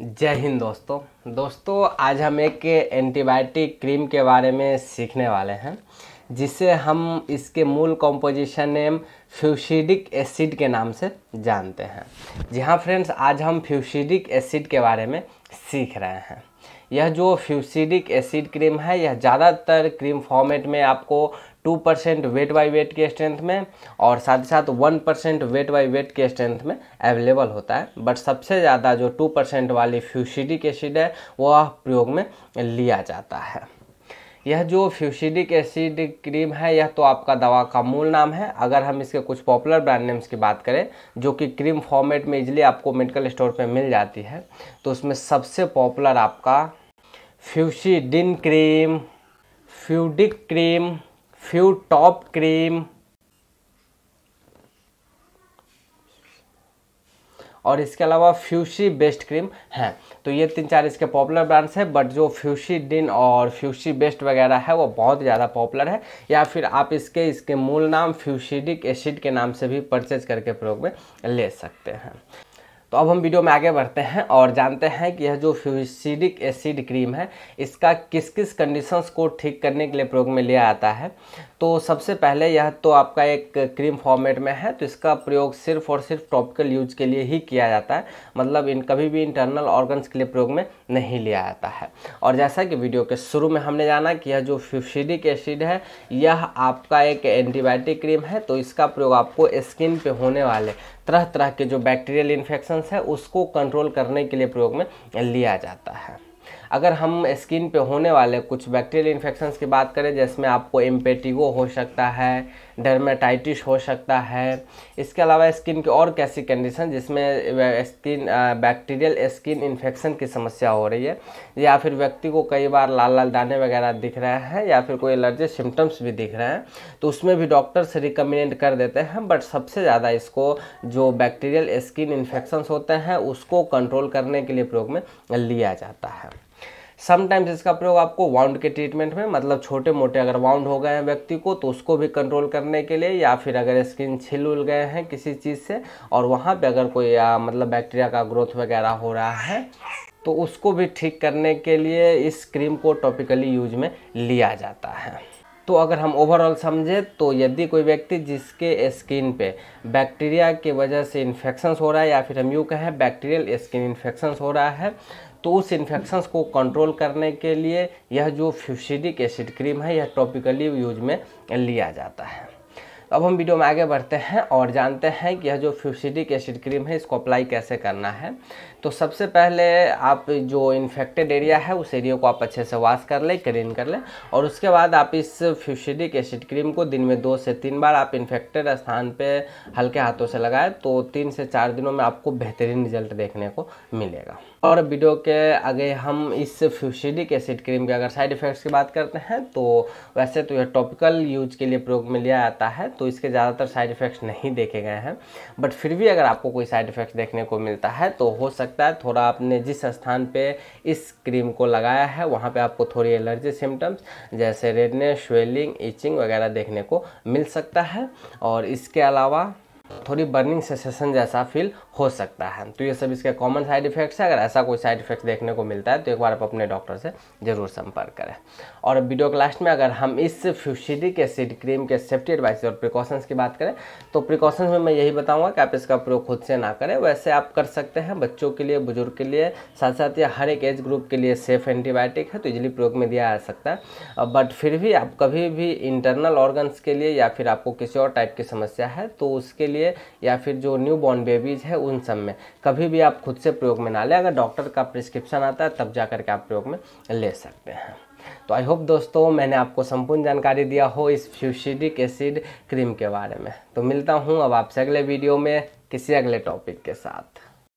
जय हिंद दोस्तों दोस्तों आज हम एक एंटीबायोटिक क्रीम के बारे में सीखने वाले हैं जिसे हम इसके मूल कॉम्पोजिशन नेम फ्यूशिडिक एसिड के नाम से जानते हैं जी हाँ फ्रेंड्स आज हम फ्यूशिडिक एसिड के बारे में सीख रहे हैं यह जो फ्यूसिडिक एसिड क्रीम है यह ज़्यादातर क्रीम फॉर्मेट में आपको two percent weight by weight के स्ट्रेंथ में और साथ ही साथ one percent weight by weight के स्ट्रेंथ में अवेलेबल होता है बट सबसे ज़्यादा जो टू परसेंट वाली फ्यूसिडिक एसिड है वह प्रयोग में लिया जाता है यह जो फ्यूशिडिक एसिड क्रीम है यह तो आपका दवा का मूल नाम है अगर हम इसके कुछ पॉपुलर ब्रांड नेम्स की बात करें जो कि क्रीम फॉर्मेट में इजली आपको मेडिकल स्टोर पे मिल जाती है तो उसमें सबसे पॉपुलर आपका Fucidin cream Fudic cream Futop cream और इसके अलावा फ्यूशी बेस्ट क्रीम है तो ये तीन चार इसके पॉपुलर ब्रांड्स हैं बट जो फ्यूशी डिन और फ्यूशी बेस्ट वगैरह है वो बहुत ज़्यादा पॉपुलर है या फिर आप इसके इसके मूल नाम फ्यूशीडिक एसिड के नाम से भी परचेज करके प्रयोग में ले सकते हैं तो अब हम वीडियो में आगे बढ़ते हैं और जानते हैं कि यह जो फ्यूसिडिक एसिड क्रीम है इसका किस किस कंडीशंस को ठीक करने के लिए प्रयोग में लिया आता है तो सबसे पहले यह तो आपका एक क्रीम फॉर्मेट में है तो इसका प्रयोग सिर्फ और सिर्फ टॉपिकल यूज के लिए ही किया जाता है मतलब इन कभी भी इंटरनल ऑर्गन्स के लिए प्रयोग में नहीं लिया जाता है और जैसा कि वीडियो के शुरू में हमने जाना कि यह जो फ्यूसिडिक एसिड है यह आपका एक एंटीबायोटिक क्रीम है तो इसका प्रयोग आपको स्किन पर होने वाले तरह तरह के जो बैक्टीरियल इन्फेक्शन रिएक्शंस है उसको कंट्रोल करने के लिए प्रयोग में लिया जाता है अगर हम स्किन पे होने वाले कुछ बैक्टीरियल इन्फेक्शन की बात करें जिसमें आपको एम्पेटिगो हो सकता है डर्मेटाइटिस हो सकता है इसके अलावा स्किन की और कैसी कंडीशन जिसमें स्किन बैक्टीरियल स्किन इन्फेक्शन की समस्या हो रही है या फिर व्यक्ति को कई बार लाल लाल दाने वगैरह दिख रहे हैं या फिर कोई एलर्जी सिम्टम्स भी दिख रहे हैं तो उसमें भी डॉक्टर्स रिकमेंड कर देते हैं बट सबसे ज़्यादा इसको जो बैक्टीरियल स्किन इन्फेक्शंस होते हैं उसको कंट्रोल करने के लिए प्रयोग में लिया जाता है समटाइम्स इसका प्रयोग आपको वाउंड के ट्रीटमेंट में मतलब छोटे मोटे अगर वाउंड हो गए हैं व्यक्ति को तो उसको भी कंट्रोल करने के लिए या फिर अगर स्किन छिल उल गए हैं किसी चीज़ से और वहाँ पर अगर कोई या, मतलब बैक्टीरिया का ग्रोथ वगैरह हो रहा है तो उसको भी ठीक करने के लिए इस क्रीम को टॉपिकली यूज में लिया जाता है तो अगर हम ओवरऑल समझे तो यदि कोई व्यक्ति जिसके स्किन पे बैक्टीरिया की वजह से इन्फेक्शंस हो रहा है या फिर हम यूँ कहें बैक्टीरियल स्किन इन्फेक्शंस हो रहा है तो उस इन्फेक्शंस को कंट्रोल करने के लिए यह जो फ्यूसिडिक एसिड क्रीम है यह टॉपिकली यूज में लिया जाता है तो अब हम वीडियो में आगे बढ़ते हैं और जानते हैं कि यह जो फ्यूसिडिक एसिड क्रीम है इसको अप्लाई कैसे करना है तो सबसे पहले आप जो इन्फेक्टेड एरिया है उस एरिया को आप अच्छे से वॉश कर लें क्लीन कर लें और उसके बाद आप इस फ्यूसिडिक एसिड क्रीम को दिन में दो से तीन बार आप इन्फेक्टेड स्थान पर हल्के हाथों से लगाएं तो तीन से चार दिनों में आपको बेहतरीन रिजल्ट देखने को मिलेगा और वीडियो के आगे हम इस फ्यूसिडिक एसिड क्रीम के अगर साइड इफ़ेक्ट्स की बात करते हैं तो वैसे तो यह टॉपिकल यूज के लिए प्रयोग में लिया जाता है तो इसके ज़्यादातर साइड इफ़ेक्ट्स नहीं देखे गए हैं बट फिर भी अगर आपको कोई साइड इफ़ेक्ट्स देखने को मिलता है तो हो सकता है थोड़ा आपने जिस स्थान पे इस क्रीम को लगाया है वहाँ पे आपको थोड़ी एलर्जी सिम्टम्स जैसे रेडनेस स्वेलिंग इचिंग वगैरह देखने को मिल सकता है और इसके अलावा थोड़ी बर्निंग सेसेशन जैसा फील हो सकता है तो ये सब इसके कॉमन साइड इफेक्ट्स है अगर ऐसा कोई साइड इफेक्ट देखने को मिलता है तो एक बार आप अपने डॉक्टर से ज़रूर संपर्क करें और वीडियो के में अगर हम इस फ्यूसिडिक एसिड क्रीम के सेफ्टी एडवाइस और प्रिकॉशंस की बात करें तो प्रिकॉशंस में मैं यही बताऊँगा कि आप इसका प्रयोग खुद से ना करें वैसे आप कर सकते हैं बच्चों के लिए बुजुर्ग के लिए साथ साथ ये हर एक एज ग्रुप के लिए सेफ एंटीबायोटिक है तो इजली प्रयोग में दिया जा सकता है बट फिर भी आप कभी भी इंटरनल ऑर्गन्स के लिए या फिर आपको किसी और टाइप की समस्या है तो उसके लिए या फिर जो न्यू बॉर्न बेबीज़ है उन सब में कभी भी आप खुद से प्रयोग में ना लें अगर डॉक्टर का प्रिस्क्रिप्शन आता है तब जा करके आप प्रयोग में ले सकते हैं तो आई होप दोस्तों मैंने आपको संपूर्ण जानकारी दिया हो इस फ्यूसिडिक एसिड क्रीम के बारे में तो मिलता हूँ अब आपसे अगले वीडियो में किसी अगले टॉपिक के साथ